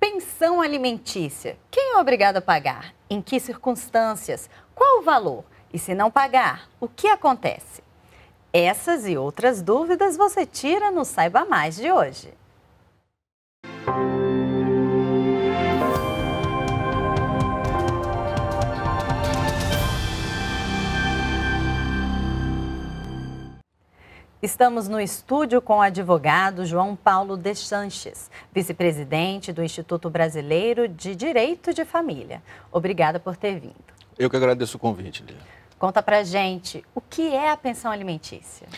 Pensão alimentícia. Quem é obrigado a pagar? Em que circunstâncias? Qual o valor? E se não pagar, o que acontece? Essas e outras dúvidas você tira no Saiba Mais de hoje. Estamos no estúdio com o advogado João Paulo De Sanches, vice-presidente do Instituto Brasileiro de Direito de Família. Obrigada por ter vindo. Eu que agradeço o convite, Lia. Conta pra gente, o que é a pensão alimentícia?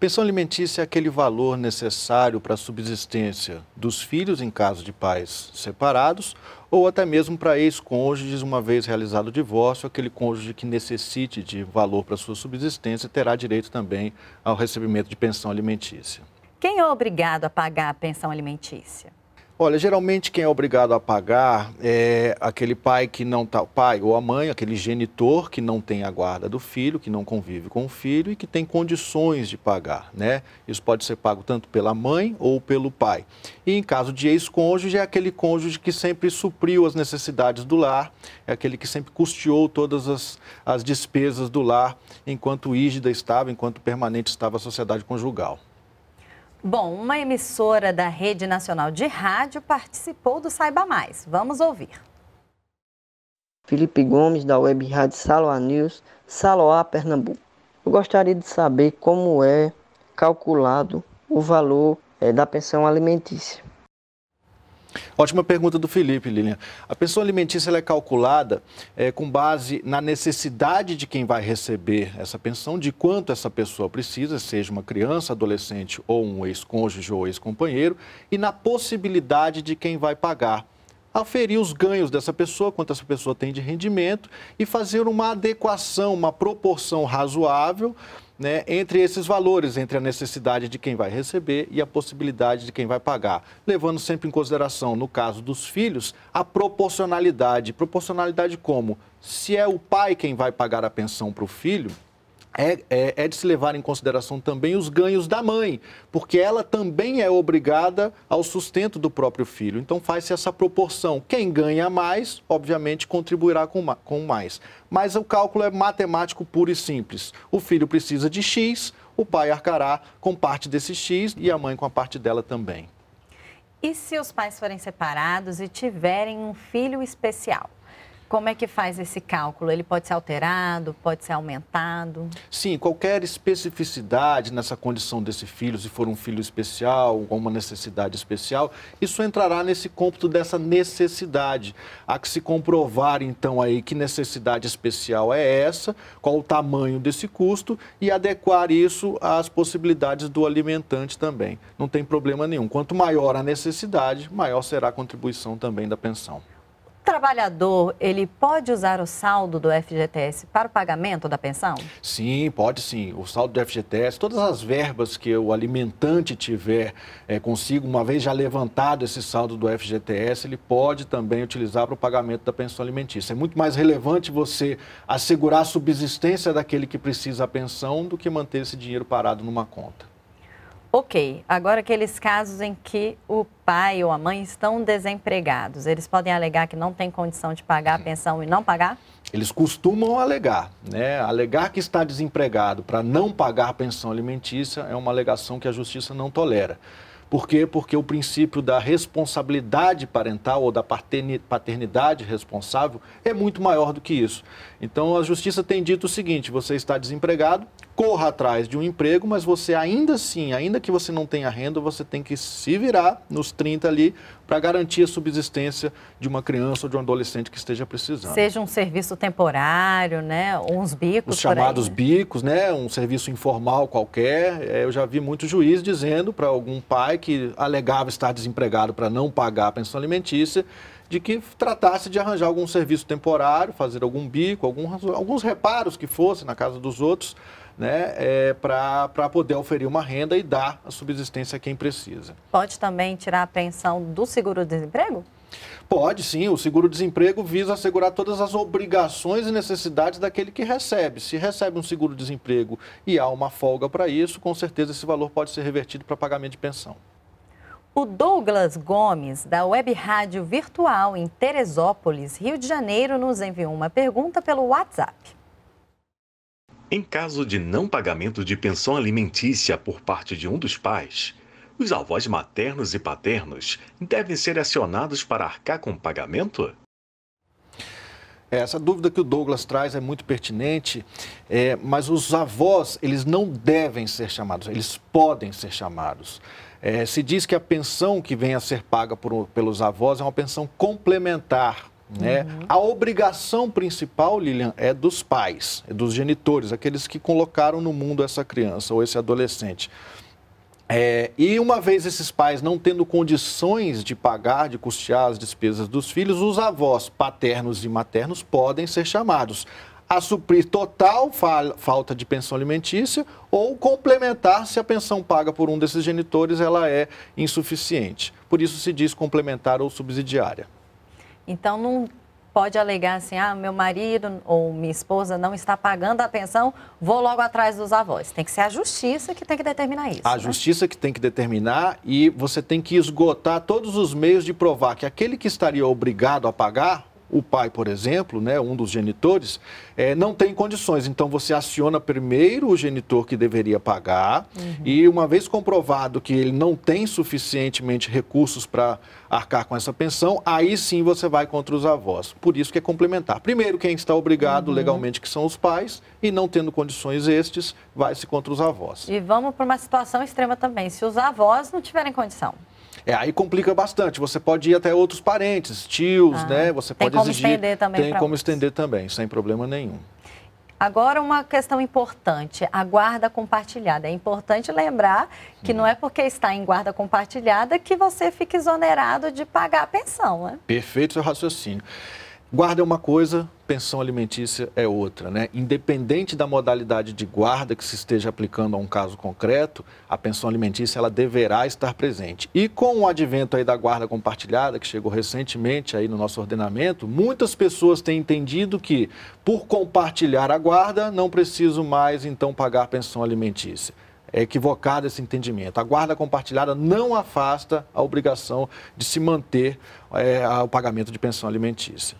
Pensão alimentícia é aquele valor necessário para a subsistência dos filhos em caso de pais separados ou até mesmo para ex-cônjuges, uma vez realizado o divórcio, aquele cônjuge que necessite de valor para sua subsistência terá direito também ao recebimento de pensão alimentícia. Quem é obrigado a pagar a pensão alimentícia? Olha, geralmente quem é obrigado a pagar é aquele pai que não está, pai ou a mãe, aquele genitor que não tem a guarda do filho, que não convive com o filho e que tem condições de pagar, né? Isso pode ser pago tanto pela mãe ou pelo pai. E em caso de ex-cônjuge, é aquele cônjuge que sempre supriu as necessidades do lar, é aquele que sempre custeou todas as, as despesas do lar enquanto ígida estava, enquanto permanente estava a sociedade conjugal. Bom, uma emissora da Rede Nacional de Rádio participou do Saiba Mais. Vamos ouvir. Felipe Gomes, da Web Rádio Saloá News, Saloá, Pernambuco. Eu gostaria de saber como é calculado o valor é, da pensão alimentícia. Ótima pergunta do Felipe, Lilian. A pensão alimentícia é calculada é, com base na necessidade de quem vai receber essa pensão, de quanto essa pessoa precisa, seja uma criança, adolescente ou um ex-cônjuge ou ex-companheiro, e na possibilidade de quem vai pagar aferir os ganhos dessa pessoa, quanto essa pessoa tem de rendimento e fazer uma adequação, uma proporção razoável né, entre esses valores, entre a necessidade de quem vai receber e a possibilidade de quem vai pagar, levando sempre em consideração, no caso dos filhos, a proporcionalidade. Proporcionalidade como? Se é o pai quem vai pagar a pensão para o filho, é, é, é, de se levar em consideração também os ganhos da mãe, porque ela também é obrigada ao sustento do próprio filho. Então faz-se essa proporção. Quem ganha mais, obviamente, contribuirá com, com mais. Mas o cálculo é matemático puro e simples. O filho precisa de X, o pai arcará com parte desse X e a mãe com a parte dela também. E se os pais forem separados e tiverem um filho especial? Como é que faz esse cálculo? Ele pode ser alterado, pode ser aumentado? Sim, qualquer especificidade nessa condição desse filho, se for um filho especial ou uma necessidade especial, isso entrará nesse cômputo dessa necessidade. Há que se comprovar então aí que necessidade especial é essa, qual o tamanho desse custo e adequar isso às possibilidades do alimentante também. Não tem problema nenhum. Quanto maior a necessidade, maior será a contribuição também da pensão trabalhador ele pode usar o saldo do FGTS para o pagamento da pensão? Sim, pode sim. O saldo do FGTS, todas as verbas que o alimentante tiver é, consigo, uma vez já levantado esse saldo do FGTS, ele pode também utilizar para o pagamento da pensão alimentícia. É muito mais relevante você assegurar a subsistência daquele que precisa a pensão do que manter esse dinheiro parado numa conta. Ok, agora aqueles casos em que o pai ou a mãe estão desempregados, eles podem alegar que não tem condição de pagar a pensão e não pagar? Eles costumam alegar, né? Alegar que está desempregado para não pagar a pensão alimentícia é uma alegação que a justiça não tolera. Por quê? Porque o princípio da responsabilidade parental ou da paternidade responsável é muito maior do que isso. Então a justiça tem dito o seguinte: você está desempregado, corra atrás de um emprego, mas você ainda assim, ainda que você não tenha renda, você tem que se virar nos 30 ali para garantir a subsistência de uma criança ou de um adolescente que esteja precisando. Seja um serviço temporário, né, uns bicos Os chamados aí, né? bicos, né, um serviço informal qualquer. É, eu já vi muito juiz dizendo para algum pai que alegava estar desempregado para não pagar a pensão alimentícia, de que tratasse de arranjar algum serviço temporário, fazer algum bico, algum, alguns reparos que fosse na casa dos outros né, é, para poder oferir uma renda e dar a subsistência a quem precisa. Pode também tirar a pensão do seguro-desemprego? Pode sim, o seguro-desemprego visa assegurar todas as obrigações e necessidades daquele que recebe. Se recebe um seguro-desemprego e há uma folga para isso, com certeza esse valor pode ser revertido para pagamento de pensão. O Douglas Gomes, da Web Rádio Virtual em Teresópolis, Rio de Janeiro, nos enviou uma pergunta pelo WhatsApp. Em caso de não pagamento de pensão alimentícia por parte de um dos pais, os avós maternos e paternos devem ser acionados para arcar com o pagamento? É, essa dúvida que o Douglas traz é muito pertinente, é, mas os avós, eles não devem ser chamados, eles podem ser chamados. É, se diz que a pensão que vem a ser paga por, pelos avós é uma pensão complementar né? Uhum. A obrigação principal, Lilian, é dos pais, é dos genitores, aqueles que colocaram no mundo essa criança ou esse adolescente. É, e uma vez esses pais não tendo condições de pagar, de custear as despesas dos filhos, os avós paternos e maternos podem ser chamados a suprir total fal falta de pensão alimentícia ou complementar se a pensão paga por um desses genitores ela é insuficiente. Por isso se diz complementar ou subsidiária. Então, não pode alegar assim, ah, meu marido ou minha esposa não está pagando a pensão, vou logo atrás dos avós. Tem que ser a justiça que tem que determinar isso. A né? justiça que tem que determinar e você tem que esgotar todos os meios de provar que aquele que estaria obrigado a pagar o pai, por exemplo, né, um dos genitores, é, não tem condições. Então você aciona primeiro o genitor que deveria pagar uhum. e uma vez comprovado que ele não tem suficientemente recursos para arcar com essa pensão, aí sim você vai contra os avós. Por isso que é complementar. Primeiro quem está obrigado uhum. legalmente que são os pais e não tendo condições estes, vai se contra os avós. E vamos para uma situação extrema também, se os avós não tiverem condição. É, aí complica bastante. Você pode ir até outros parentes, tios, ah, né? Você pode exigir. Tem como estender também. Tem como outros. estender também, sem problema nenhum. Agora, uma questão importante, a guarda compartilhada. É importante lembrar que não é porque está em guarda compartilhada que você fica exonerado de pagar a pensão, né? Perfeito seu raciocínio. Guarda é uma coisa, pensão alimentícia é outra, né? Independente da modalidade de guarda que se esteja aplicando a um caso concreto, a pensão alimentícia ela deverá estar presente. E com o advento aí da guarda compartilhada que chegou recentemente aí no nosso ordenamento, muitas pessoas têm entendido que por compartilhar a guarda não preciso mais então pagar pensão alimentícia é equivocado esse entendimento. A guarda compartilhada não afasta a obrigação de se manter é, o pagamento de pensão alimentícia.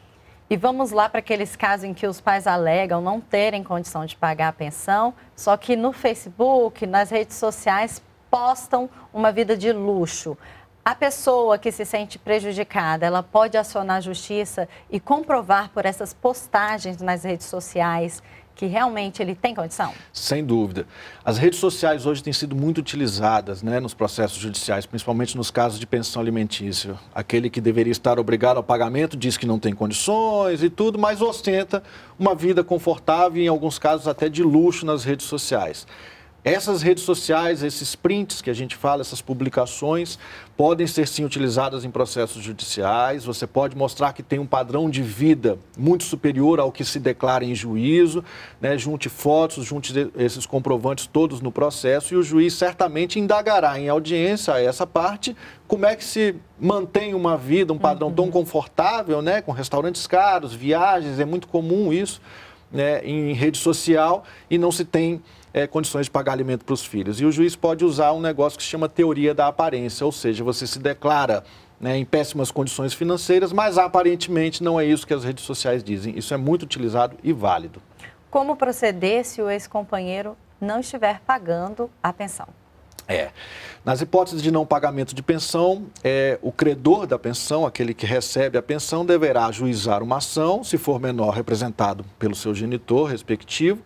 E vamos lá para aqueles casos em que os pais alegam não terem condição de pagar a pensão, só que no Facebook, nas redes sociais, postam uma vida de luxo. A pessoa que se sente prejudicada, ela pode acionar a justiça e comprovar por essas postagens nas redes sociais que realmente ele tem condição? Sem dúvida. As redes sociais hoje têm sido muito utilizadas né, nos processos judiciais, principalmente nos casos de pensão alimentícia. Aquele que deveria estar obrigado ao pagamento diz que não tem condições e tudo, mas ostenta uma vida confortável e, em alguns casos, até de luxo nas redes sociais. Essas redes sociais, esses prints que a gente fala, essas publicações, podem ser sim utilizadas em processos judiciais. Você pode mostrar que tem um padrão de vida muito superior ao que se declara em juízo. Né? Junte fotos, junte esses comprovantes todos no processo e o juiz certamente indagará em audiência essa parte como é que se mantém uma vida, um padrão uhum. tão confortável, né? com restaurantes caros, viagens, é muito comum isso né? em rede social e não se tem é, condições de pagar alimento para os filhos. E o juiz pode usar um negócio que se chama teoria da aparência, ou seja, você se declara né, em péssimas condições financeiras, mas aparentemente não é isso que as redes sociais dizem. Isso é muito utilizado e válido. Como proceder se o ex-companheiro não estiver pagando a pensão? É. Nas hipóteses de não pagamento de pensão, é, o credor da pensão, aquele que recebe a pensão, deverá ajuizar uma ação, se for menor, representado pelo seu genitor respectivo,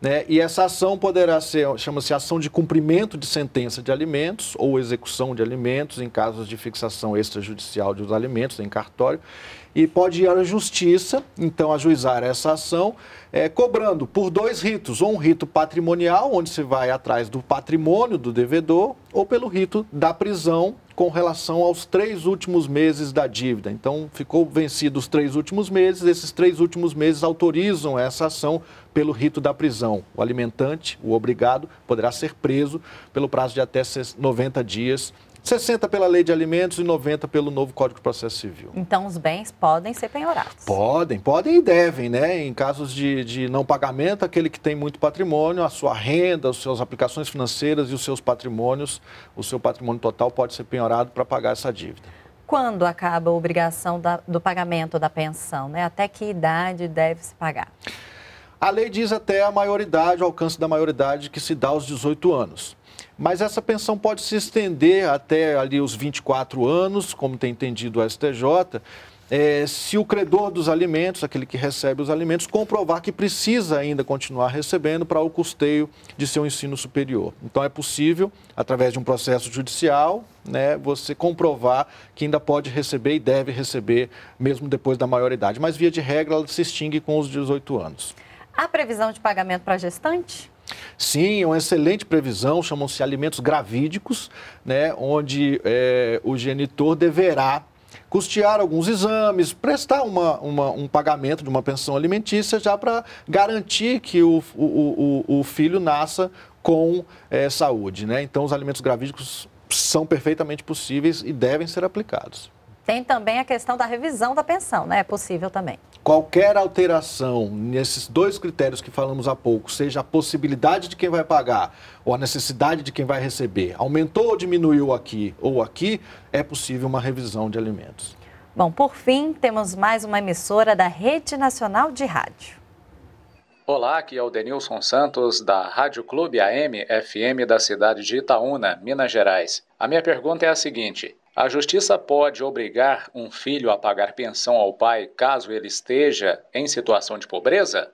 né? E essa ação poderá ser, chama-se ação de cumprimento de sentença de alimentos ou execução de alimentos em casos de fixação extrajudicial dos alimentos em cartório e pode ir à justiça, então, ajuizar essa ação, é, cobrando por dois ritos, ou um rito patrimonial, onde se vai atrás do patrimônio do devedor, ou pelo rito da prisão com relação aos três últimos meses da dívida. Então, ficou vencido os três últimos meses, esses três últimos meses autorizam essa ação pelo rito da prisão. O alimentante, o obrigado, poderá ser preso pelo prazo de até 90 dias 60 pela Lei de Alimentos e 90 pelo novo Código de Processo Civil. Então os bens podem ser penhorados. Podem, podem e devem, né? Em casos de, de não pagamento, aquele que tem muito patrimônio, a sua renda, as suas aplicações financeiras e os seus patrimônios, o seu patrimônio total pode ser penhorado para pagar essa dívida. Quando acaba a obrigação da, do pagamento da pensão, né? Até que idade deve se pagar? A lei diz até a maioridade, o alcance da maioridade que se dá aos 18 anos. Mas essa pensão pode se estender até ali os 24 anos, como tem entendido o STJ, é, eh, se o credor dos alimentos, aquele que recebe os alimentos, comprovar que precisa ainda continuar recebendo para o custeio de seu ensino superior. Então, é possível, através de um processo judicial, né, você comprovar que ainda pode receber e deve receber, mesmo depois da maioridade. Mas, via de regra, ela se extingue com os 18 anos. Há previsão de pagamento para gestante? Sim, é uma excelente previsão, chamam-se alimentos gravídicos, né, onde é, o genitor deverá custear alguns exames, prestar uma, uma, um pagamento de uma pensão alimentícia já para garantir que o, o, o, o, filho nasça com é, saúde. Né? Então, os alimentos gravídicos são perfeitamente possíveis e devem ser aplicados. Tem também a questão da revisão da pensão, né? É possível também. Qualquer alteração nesses dois critérios que falamos há pouco, seja a possibilidade de quem vai pagar ou a necessidade de quem vai receber, aumentou ou diminuiu aqui ou aqui, é possível uma revisão de alimentos. Bom, por fim, temos mais uma emissora da Rede Nacional de Rádio. Olá, aqui é o Denilson Santos, da Rádio Clube AM FM da cidade de Itaúna, Minas Gerais. A minha pergunta é a seguinte: a justiça pode obrigar um filho a pagar pensão ao pai caso ele esteja em situação de pobreza?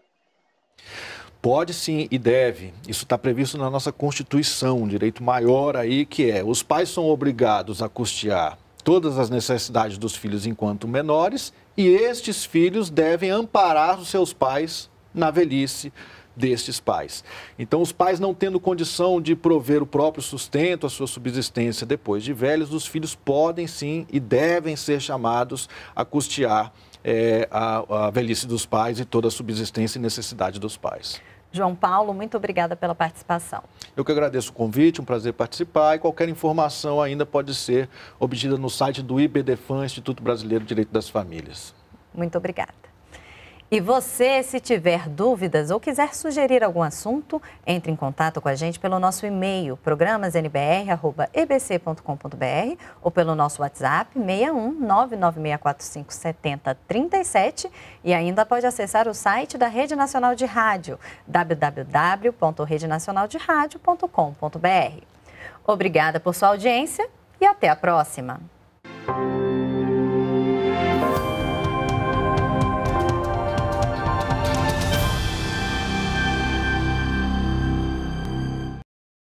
Pode sim e deve. Isso está previsto na nossa Constituição, um direito maior aí que é: os pais são obrigados a custear todas as necessidades dos filhos enquanto menores e estes filhos devem amparar os seus pais na velhice, destes pais. Então, os pais não tendo condição de prover o próprio sustento, a sua subsistência depois de velhos, os filhos podem sim e devem ser chamados a custear é, a, a velhice dos pais e toda a subsistência e necessidade dos pais. João Paulo, muito obrigada pela participação. Eu que agradeço o convite, um prazer participar e qualquer informação ainda pode ser obtida no site do IBDFAN, Instituto Brasileiro de Direito das Famílias. Muito obrigada. E você, se tiver dúvidas ou quiser sugerir algum assunto, entre em contato com a gente pelo nosso e-mail programasnbr@ebc.com.br ou pelo nosso WhatsApp 61 996457037 e ainda pode acessar o site da Rede Nacional de Rádio www.redenacionalderadio.com.br. Obrigada por sua audiência e até a próxima.